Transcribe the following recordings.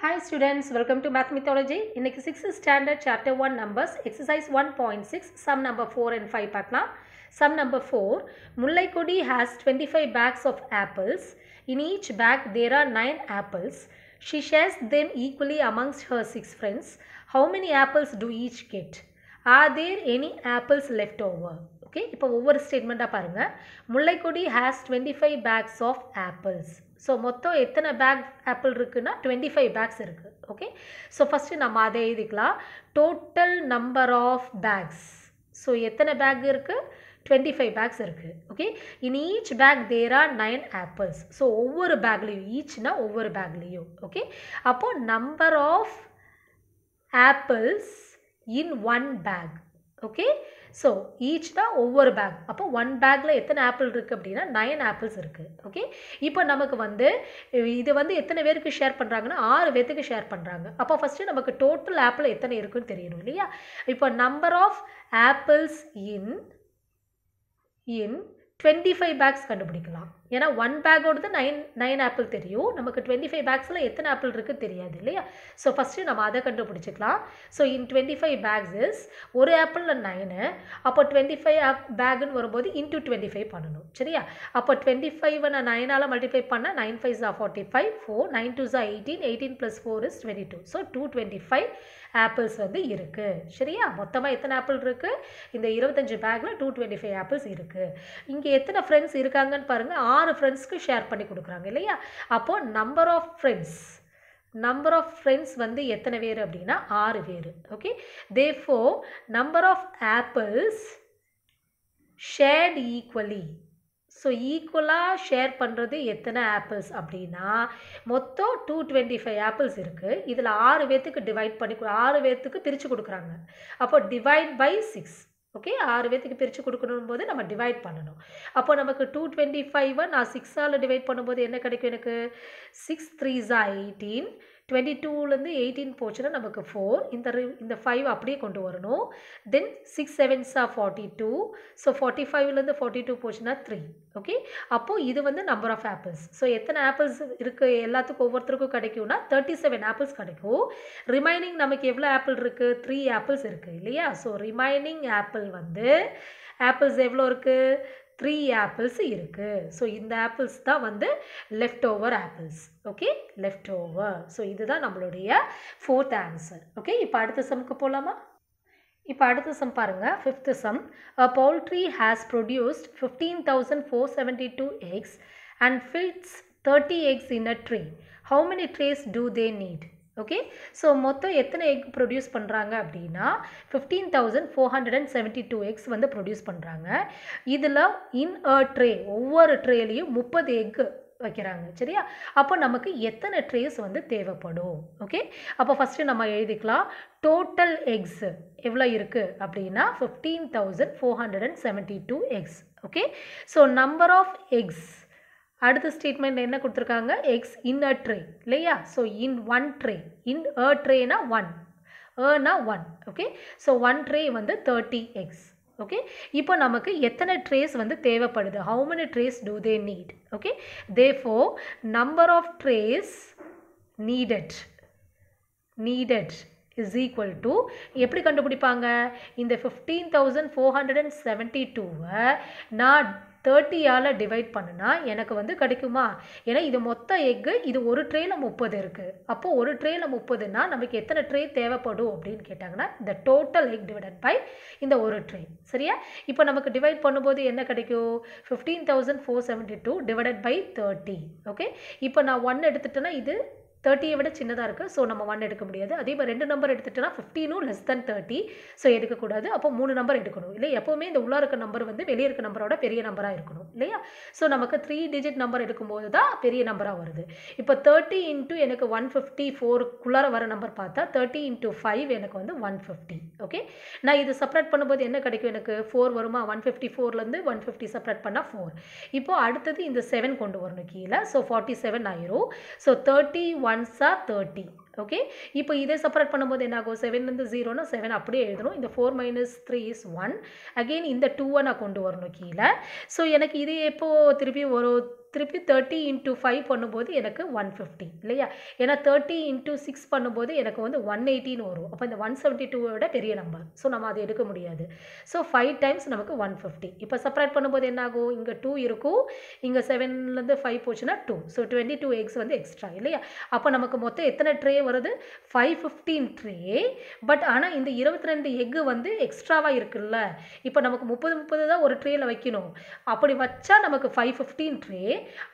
Hi students, welcome to Math Mythology. In the 6th standard, chapter 1 numbers, exercise 1.6, sum number 4 and 5 Part One. Sum number 4, Mullai Kodi has 25 bags of apples. In each bag, there are 9 apples. She shares them equally amongst her 6 friends. How many apples do each get? Are there any apples left over? Okay இப்போ ஒவ்வொரு ஸ்டேட்மெண்ட்டாக பாருங்கள் Mullaikodi has twenty five packs of apples so மொத்தம் எத்தனை pack apple இருக்குன்னா twenty five packs இருக்குது okay so first நம்ம அதை எழுதிக்கலாம் total number of packs so எத்தனை பேக் இருக்குது டுவெண்ட்டி ஃபைவ் பேக்ஸ் இருக்குது okay in each pack there are nine apples so ஒவ்வொரு பேக்லேயும் ஈச்னா ஒவ்வொரு பேக்லேயும் ஓகே அப்போது number of apples in one pack okay so each தான் ஒவ்வொரு பேக் அப்போ ஒன் பேக்கில் எத்தனை ஆப்பிள் இருக்குது அப்படின்னா நைன் ஆப்பிள்ஸ் இருக்குது ஓகே இப்போ நமக்கு வந்து இது வந்து எத்தனை பேருக்கு ஷேர் பண்ணுறாங்கன்னா ஆறு பேர்த்துக்கு ஷேர் பண்ணுறாங்க அப்போ ஃபஸ்ட்டு நமக்கு டோட்டல் ஆப்பிள் எத்தனை இருக்குன்னு தெரியணும் இல்லையா இப்போ number of apples in in twenty five packs கண்டுபிடிக்கலாம் ஏன்னா ஒன் பேக்கோடது நைன் நைன் ஆப்பிள் தெரியும் நமக்கு டுவெண்ட்டி ஃபைவ் பேக்ஸில் எத்தனை ஆப்பிள் இருக்குது தெரியாது இல்லையா ஸோ ஃபஸ்ட்டு நம்ம அதை கண்டுபிடிச்சிக்கலாம் so in twenty five packs is ஒரு ஆப்பிளில் நைனு அப்போ டுவெண்ட்டி ஃபைவ் ஆப் பேக்குன்னு வரும்போது இன்ட்டு டுவெண்ட்டி ஃபைவ் பண்ணணும் சரியா அப்போ டுவெண்ட்டி ஃபைவ் நான் நைனால் மல்டிஃபை பண்ணால் நைன் ஃபைவ் ஜா forty five four nine two ஜா eighteen eighteen plus four is twenty two so two twenty five apples வந்து இருக்குது சரியா மொத்தமாக எத்தனை ஆப்பிள் இருக்குது இந்த இருபத்தஞ்சி பேக்கில் டூ டுவெண்ட்டி ஃபைவ் ஆப்பிள்ஸ் இருக்குது இங்கே எத்தனை ஃப்ரெண்ட்ஸ் இருக்காங்கன்னு பாருங்கள் ஆறு ஃப்ரெண்ட்ஸ்க்கு ஷேர் பண்ணி கொடுக்குறாங்க இல்லையா அப்போது number of friends number of friends வந்து எத்தனை பேர் அப்படின்னா ஆறு பேர் okay therefore number of apples shared equally so ஈக்குவலாக ஷேர் பண்ணுறது எத்தனை ஆப்பிள்ஸ் அப்படின்னா மொத்தம் டூ டுவெண்ட்டி ஃபைவ் ஆப்பிள்ஸ் இருக்குது இதில் ஆறு பேர்த்துக்கு டிவைட் பண்ணி ஆறு பேர்த்துக்கு பிரித்து கொடுக்குறாங்க அப்போ டிவைட் பை சிக்ஸ் ஓகே ஆறு பேத்துக்கு பிரித்து கொடுக்கணும் போது நம்ம டிவைட் பண்ணணும் அப்போ நமக்கு டூ டுவெண்ட்டி ஃபைவை நான் சிக்ஸால் டிவைட் பண்ணும்போது என்ன கிடைக்கும் எனக்கு சிக்ஸ் த்ரீஸா எயிட்டீன் டுவெண்ட்டி டூலேருந்து எயிட்டீன் போச்சுன்னா நமக்கு ஃபோர் இந்த இந்த ஃபைவ் அப்படியே கொண்டு வரணும் தென் சிக்ஸ் செவன்ஸா ஃபார்ட்டி டூ ஸோ ஃபார்ட்டி ஃபைவ்லேருந்து ஃபார்ட்டி டூ போச்சுன்னா த்ரீ ஓகே அப்போது இது வந்து நம்பர் ஆஃப் ஆப்பிள்ஸ் ஸோ எத்தனை ஆப்பிள்ஸ் இருக்குது எல்லாத்துக்கும் ஒவ்வொருத்தருக்கும் கிடைக்கும்னா தேர்ட்டி செவன் ஆப்பிள்ஸ் கிடைக்கும் ரிமைனிங் நமக்கு எவ்வளோ ஆப்பிள் இருக்குது த்ரீ ஆப்பிள்ஸ் இருக்குது இல்லையா ஸோ ரிமைனிங் ஆப்பிள் வந்து ஆப்பிள்ஸ் எவ்வளோ இருக்குது த்ரீ ஆப்பிள்ஸ் இருக்குது ஸோ இந்த ஆப்பிள்ஸ் தான் வந்து left over apples okay left over so இதுதான் நம்மளுடைய ஃபோர்த் ஆன்சர் ஓகே இப்போ அடுத்த சமுக்கு போகலாமா இப்போ அடுத்த சம் பாருங்கள் fifth sum a poultry has produced fifteen thousand four seventy two eggs and fills thirty eggs in a tray how many trays do they need okay so மொத்தம் எத்தனை egg produce பண்ணுறாங்க அப்படின்னா fifteen thousand four hundred and seventy two eggs வந்து produce பண்ணுறாங்க இதில் இன் a tray ஒவ்வொரு ட்ரேலையும் முப்பது egg வைக்கிறாங்க சரியா அப்போ நமக்கு எத்தனை ட்ரேஸ் வந்து தேவைப்படும் ஓகே அப்போ ஃபஸ்ட்டு நம்ம எழுதிக்கலாம் டோட்டல் எக்ஸ் எவ்வளோ இருக்குது அப்படின்னா fifteen thousand four hundred and seventy two eggs okay so number of eggs அடுத்த ஸ்டேட்மெண்ட் என்ன கொடுத்துருக்காங்க எக்ஸ் இன் அ ட்ரே இல்லையா so in one tray in a ட்ரேனா ஒன் ஏர்னா one okay so one tray வந்து தேர்ட்டி எக்ஸ் ஓகே இப்போ நமக்கு எத்தனை ட்ரேஸ் வந்து தேவைப்படுது how many trays do they need okay therefore number of trays needed needed is equal to எப்படி கண்டுபிடிப்பாங்க இந்த fifteen thousand four hundred and seventy டூவை நான் தேர்ட்டியால் டிவைட் பண்ணுனா எனக்கு வந்து கிடைக்குமா ஏன்னா இது மொத்த எக்கு இது ஒரு ட்ரேயில் முப்பது இருக்குது அப்போது ஒரு ட்ரேயில் முப்பதுன்னா நமக்கு எத்தனை ட்ரே தேவைப்படும் அப்படின்னு கேட்டாங்கன்னா இந்த டோட்டல் எக் டிவைடட் பை இந்த ஒரு ட்ரே சரியா இப்போ நமக்கு டிவைட் பண்ணும்போது என்ன கிடைக்கும் fifteen thousand four seventy two divided by thirty okay இப்போ நான் ஒன் எடுத்துட்டேன்னா இது தேர்ட்டியை விட சின்னதாக இருக்குது ஸோ நம்ம ஒன் எடுக்க முடியாது அதே மாதிரி ரெண்டு நம்பர் எடுத்துகிட்டோன்னா ஃபிஃப்டீனும் லெஸ் தென் தேர்ட்டி ஸோ எடுக்கக்கூடாது அப்போ மூணு நம்பர் எடுக்கணும் இல்லை எப்போவுமே இந்த உள்ளே இருக்க நம்பர் வந்து வெளியே இருக்க நம்பரோட பெரிய நம்பராக இருக்கணும் இல்லையா ஸோ நமக்கு த்ரீ டிஜிட் நம்பர் எடுக்கும்போது தான் பெரிய நம்பராக வருது இப்போ தேர்ட்டி இன்ட்டு எனக்கு ஒன் ஃபிஃப்டி ஃபோருக்குள்ளார வர நம்பர் பார்த்தா தேர்ட்டி இன்ட்டு ஃபைவ் எனக்கு வந்து ஒன் ஃபிஃப்டி ஓகே நான் இது செப்பரேட் பண்ணும்போது என்ன கிடைக்கும் எனக்கு ஃபோர் வருமா ஒன் ஃபிஃப்டி ஃபோர்லேருந்து ஒன் ஃபிஃப்டி செப்பரேட் பண்ணால் ஃபோர் இப்போது அடுத்தது இந்த செவன் கொண்டு வரணும் கீழே ஸோ ஃபார்ட்டி செவன் ஆயிரும் so thirty one ones are 30. Okay இப்போ இதை செப்பரேட் பண்ணும்போது என்ன ஆகும் செவன்லேருந்து ஜீரோனா செவன் அப்படியே எழுதணும் இந்த four minus three is one again இந்த டூவை நான் கொண்டு வரணும் கீழே ஸோ எனக்கு இது எப்போது திருப்பி ஒரு திருப்பி தேர்ட்டி இன்ட்டு ஃபைவ் பண்ணும்போது எனக்கு ஒன் ஃபிஃப்டி இல்லையா ஏன்னா தேர்ட்டி இன்ட்டு சிக்ஸ் பண்ணும்போது எனக்கு வந்து ஒன் எயிட்டின்னு வரும் அப்போ இந்த ஒன் செவன்ட்டி டூவோட பெரிய நம்பர் ஸோ நம்ம அதை எடுக்க முடியாது ஸோ ஃபைவ் டைம்ஸ் நமக்கு ஒன் ஃபிஃப்டி இப்போ செப்பரேட் பண்ணும்போது என்னாகும் இங்கே டூ இருக்கும் இங்கே செவன்லேருந்து ஃபைவ் போச்சுன்னா two so twenty two eggs வந்து எக்ஸ்ட்ரா இல்லையா அப்போ நமக்கு மொத்தம் எத்தனை ட்ரே வருது ஃபைவ் ஃபிஃப்டீன் ட்ரே பட் ஆனால் இந்த இருபத்தி ரெண்டு எக்கு வந்து எக்ஸ்ட்ராவாக இருக்குல்ல இப்போ நமக்கு முப்பது முப்பது தான் ஒரு ட்ரேயில் வைக்கணும் அப்படி வச்சா நமக்கு ஃபைவ் ஃபிஃப்டீன் ட்ரே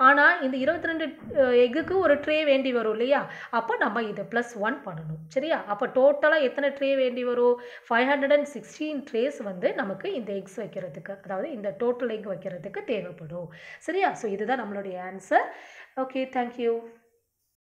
ஆனால் இந்த இருபத்தி ரெண்டு எக்குக்கு ஒரு ட்ரே வேண்டி வரும் இல்லையா அப்போ நம்ம இதை ப்ளஸ் ஒன் பண்ணணும் சரியா அப்போ டோட்டலாக எத்தனை ட்ரே வேண்டி வரும் five hundred and sixteen trays வந்து நமக்கு இந்த எக்ஸ் வைக்கிறதுக்கு அதாவது இந்த டோட்டல் எக் வைக்கிறதுக்கு தேவைப்படும் சரியா ஸோ இதுதான் நம்மளுடைய ஆன்சர் ஓகே தேங்க்யூ